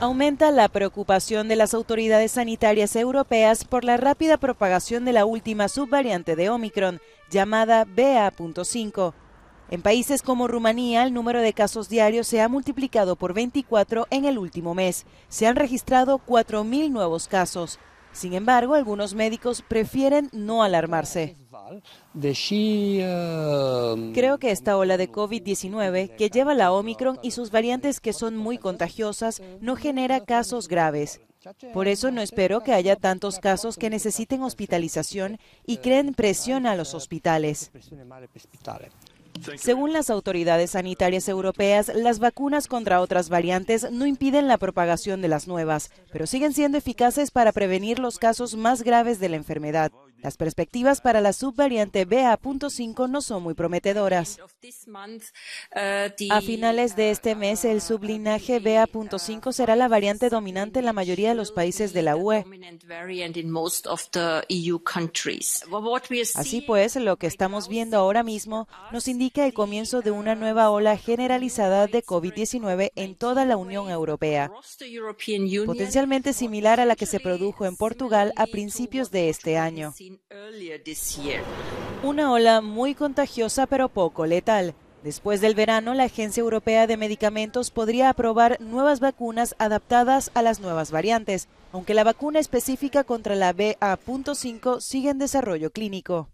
aumenta la preocupación de las autoridades sanitarias europeas por la rápida propagación de la última subvariante de Omicron, llamada BA.5. En países como Rumanía, el número de casos diarios se ha multiplicado por 24 en el último mes. Se han registrado 4.000 nuevos casos. Sin embargo, algunos médicos prefieren no alarmarse. Creo que esta ola de COVID-19 que lleva la Omicron y sus variantes que son muy contagiosas no genera casos graves. Por eso no espero que haya tantos casos que necesiten hospitalización y creen presión a los hospitales. Según las autoridades sanitarias europeas, las vacunas contra otras variantes no impiden la propagación de las nuevas, pero siguen siendo eficaces para prevenir los casos más graves de la enfermedad. Las perspectivas para la subvariante BA.5 no son muy prometedoras. A finales de este mes, el sublinaje BA.5 será la variante dominante en la mayoría de los países de la UE. Así pues, lo que estamos viendo ahora mismo nos indica el comienzo de una nueva ola generalizada de COVID-19 en toda la Unión Europea, potencialmente similar a la que se produjo en Portugal a principios de este año. Una ola muy contagiosa pero poco letal. Después del verano, la Agencia Europea de Medicamentos podría aprobar nuevas vacunas adaptadas a las nuevas variantes, aunque la vacuna específica contra la BA.5 sigue en desarrollo clínico.